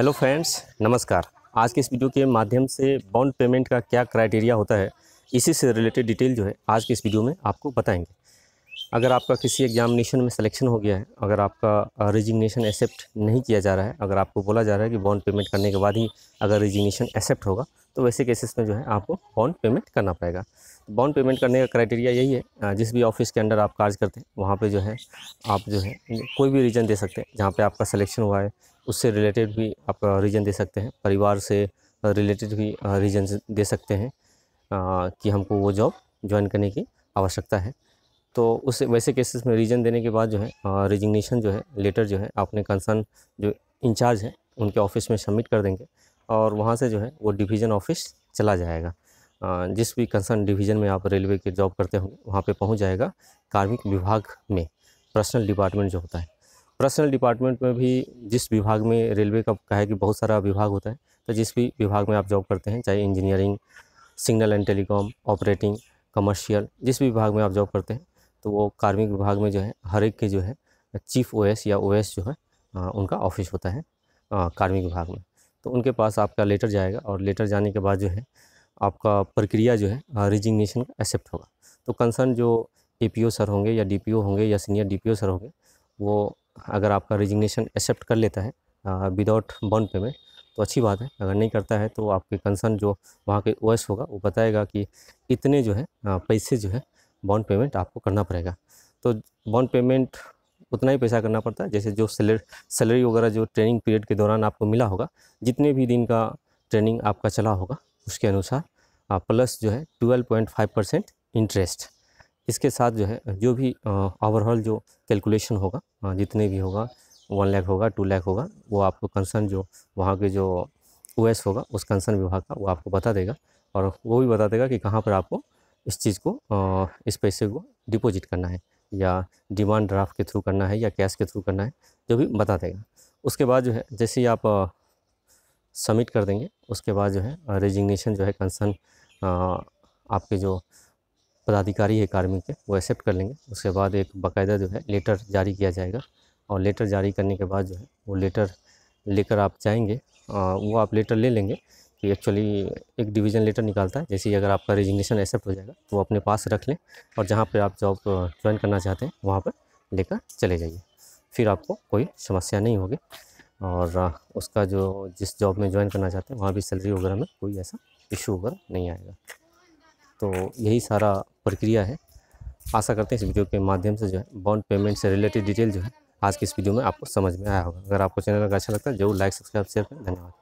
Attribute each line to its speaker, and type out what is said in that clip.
Speaker 1: hello friends नमस्कार आज के इस वीडियो के माध्यम से बाउंड पेमेंट का क्या क्राइटेरिया होता है इसी से रिलेटेड डिटेल जो है आज के इस वीडियो में आपको बताएंगे अगर आपका किसी एग्जामिनेशन में सिलेक्शन हो गया है अगर आपका रिजिग्नेशन एक्सेप्ट नहीं किया जा रहा है अगर आपको बोला जा रहा है कि बॉन्ड पेमेंट करने के बाद ही अगर रिजिग्नेशन एक्सेप्ट होगा तो वैसे केसेस में जो है आपको बॉन्ड पेमेंट करना पड़ेगा तो बॉन्ड पेमेंट करने का क्राइटेरिया यही है जिस भी ऑफिस के अंडर आप कार्य करते हैं वहाँ पे जो है आप जो है कोई भी रीज़न दे सकते हैं जहाँ पे आपका सिलेक्शन हुआ है उससे रिलेटेड भी आप रीज़न दे सकते हैं परिवार से रिलेटेड भी रीज़न दे सकते हैं कि हमको वो जॉब ज्वाइन करने की आवश्यकता है तो उस वैसे केसेस में रीजन देने के बाद जो है रिजिग्नेशन जो है लेटर जो है अपने कंसर्न जो इंचार्ज हैं उनके ऑफिस में सबमिट कर देंगे और वहाँ से जो है वो डिवीज़न ऑफिस चला जाएगा जिस भी कंसर्न डिवीज़न में आप रेलवे की जॉब करते होंगे वहाँ पे पहुँच जाएगा कार्मिक विभाग में पर्सनल डिपार्टमेंट जो होता है पर्सनल डिपार्टमेंट में भी जिस विभाग में रेलवे का कहा है कि बहुत सारा विभाग होता है तो जिस भी विभाग में आप जॉब करते हैं चाहे engineering signal and telecom operating commercial जिस भी विभाग में आप जॉब करते हैं तो वो कार्मिक विभाग में जो है हर एक के जो है चीफ ओ या ओ जो है आ, उनका ऑफिस होता है आ, कार्मिक विभाग में तो उनके पास आपका लेटर जाएगा और लेटर जाने के बाद जो है आपका प्रक्रिया जो है रिजिग्नेशन का एक्सेप्ट होगा तो कंसर्न जो ए सर होंगे या डी होंगे या सीनियर डी सर होंगे वो अगर आपका रिजिग्नेशन एक्सेप्ट कर लेता है विदाउट बॉन्ड पेमेंट तो अच्छी बात है अगर नहीं करता है तो आपके कंसर्न जो वहाँ के ओएस होगा वो बताएगा कि इतने जो है पैसे जो है बॉन्ड पेमेंट आपको करना पड़ेगा तो बॉन्ड पेमेंट उतना ही पैसा करना पड़ता है जैसे जो सैलरी सैलरी वगैरह जो ट्रेनिंग पीरियड के दौरान आपको मिला होगा जितने भी दिन का ट्रेनिंग आपका चला होगा उसके अनुसार प्लस जो है twelve point five percent interest इसके साथ जो है जो भी ओवरऑल जो कैलकुलेशन होगा जितने भी होगा वन लाख होगा टू लाख होगा वो आपको कंसर्न जो वहाँ के जो ओ होगा उस कंसर्न विभाग का वो आपको बता देगा और वो भी बता देगा कि कहाँ पर आपको इस चीज़ को इस पैसे को डिपॉजिट करना है या डिमांड ड्राफ्ट के थ्रू करना है या कैश के थ्रू करना है जो भी बता देगा उसके बाद जो है जैसे ही आप सबमिट कर देंगे उसके बाद जो है रेजिग्नेशन जो है कंसर्न आपके जो पदाधिकारी है कार्मिक के वो एक्सेप्ट कर लेंगे उसके बाद एक बाकायदा जो है लेटर जारी किया जाएगा और लेटर जारी करने के बाद जो है वो लेटर लेकर आप जाएंगे वो आप लेटर ले लेंगे कि एक्चुअली एक डिवीज़न लेटर निकालता है जैसे अगर आपका रेजिग्नेशन एक्सेप्ट हो जाएगा तो वो अपने पास रख लें और जहाँ पर आप जॉब ज्वाइन करना चाहते हैं वहाँ पर लेकर चले जाइए फिर आपको कोई समस्या नहीं होगी और उसका जो जिस जॉब में ज्वाइन करना चाहते हैं वहाँ भी सैलरी वगैरह में कोई ऐसा इशू वगैरह नहीं आएगा तो यही सारा प्रक्रिया है आशा करते हैं इस वीडियो के माध्यम से जो है बॉन्ड पेमेंट से रिलेटेड डिटेल जो है आज की इस वीडियो में आपको समझ में आया होगा अगर आपको चैनल अगर अच्छा लगता है जरूर लाइक सब्सक्राइब शेयर करें धन्यवाद